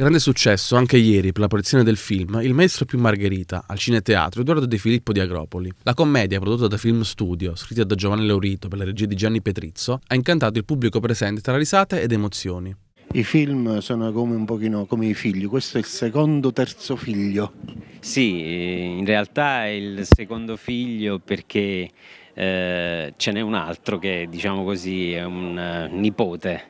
Grande successo anche ieri per la proiezione del film Il maestro più Margherita al Cineteatro Edoardo De Filippo di Agropoli. La commedia prodotta da Film Studio, scritta da Giovanni Laurito per la regia di Gianni Petrizzo, ha incantato il pubblico presente tra risate ed emozioni. I film sono come un pochino come i figli, questo è il secondo, terzo figlio. Sì, in realtà è il secondo figlio perché eh, ce n'è un altro che diciamo così è un eh, nipote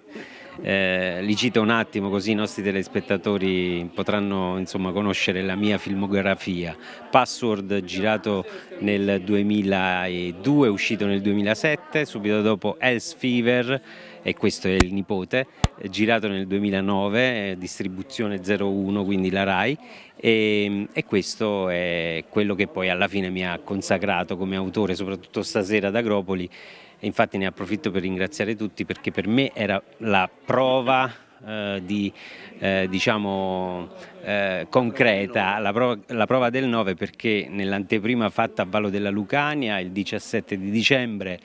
eh, li cito un attimo così i nostri telespettatori potranno insomma, conoscere la mia filmografia. Password girato nel 2002, uscito nel 2007, subito dopo Else Fever e questo è il nipote, eh, girato nel 2009, eh, distribuzione 01, quindi la RAI, e, mm, e, questo è quello che poi alla fine mi ha consacrato come autore, soprattutto stasera ad Agropoli, e infatti ne approfitto per ringraziare tutti perché per me era la prova eh, di, eh, diciamo, eh, concreta, la prova, la prova del 9 perché nell'anteprima fatta a Vallo della Lucania il 17 di dicembre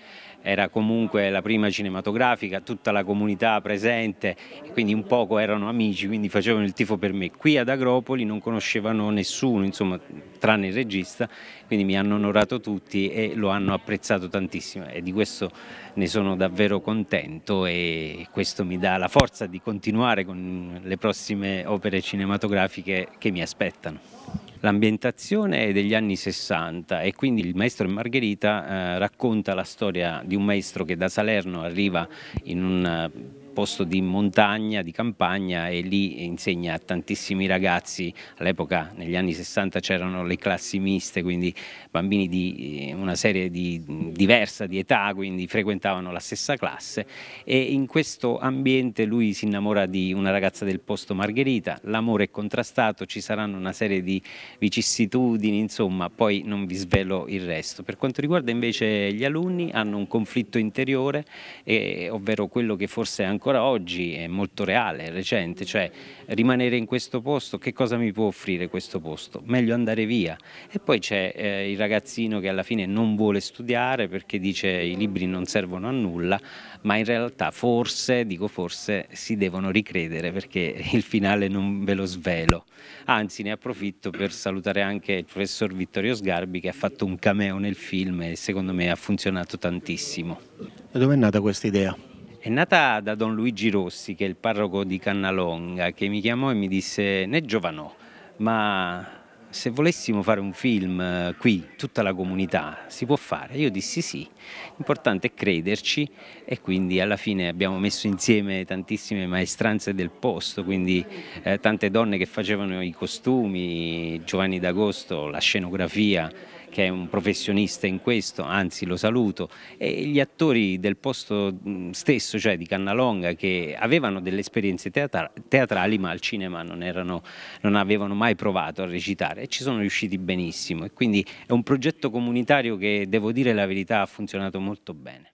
era comunque la prima cinematografica, tutta la comunità presente, quindi un poco erano amici, quindi facevano il tifo per me. Qui ad Agropoli non conoscevano nessuno, insomma, tranne il regista, quindi mi hanno onorato tutti e lo hanno apprezzato tantissimo e di questo ne sono davvero contento e questo mi dà la forza di continuare con le prossime opere cinematografiche che mi aspettano. L'ambientazione è degli anni 60 e quindi il maestro e Margherita eh, racconta la storia di un maestro che da Salerno arriva in un eh, posto di montagna, di campagna e lì insegna a tantissimi ragazzi, all'epoca negli anni 60 c'erano le classi miste, quindi bambini di eh, una serie di, diversa di età, quindi frequentavano la stessa classe e in questo ambiente lui si innamora di una ragazza del posto Margherita, l'amore è contrastato, ci saranno una serie di vicissitudini, insomma, poi non vi svelo il resto. Per quanto riguarda invece gli alunni hanno un conflitto interiore, e, eh, ovvero quello che forse è ancora ancora oggi è molto reale, recente, cioè rimanere in questo posto, che cosa mi può offrire questo posto? Meglio andare via. E poi c'è eh, il ragazzino che alla fine non vuole studiare perché dice i libri non servono a nulla, ma in realtà forse, dico forse, si devono ricredere perché il finale non ve lo svelo. Anzi ne approfitto per salutare anche il professor Vittorio Sgarbi che ha fatto un cameo nel film e secondo me ha funzionato tantissimo. Da dove è nata questa idea? È nata da Don Luigi Rossi, che è il parroco di Cannalonga, che mi chiamò e mi disse, né giovanò, ma se volessimo fare un film eh, qui, tutta la comunità, si può fare? Io dissi sì, l'importante è crederci e quindi alla fine abbiamo messo insieme tantissime maestranze del posto, quindi eh, tante donne che facevano i costumi, Giovanni D'Agosto, la scenografia, che è un professionista in questo, anzi lo saluto, e gli attori del posto mm, stesso, cioè di Cannalonga, che avevano delle esperienze teatrali ma al cinema non, erano, non, avevano mai provato a recitare e ci sono riusciti benissimo e quindi è un progetto comunitario che devo dire la verità ha funzionato molto bene.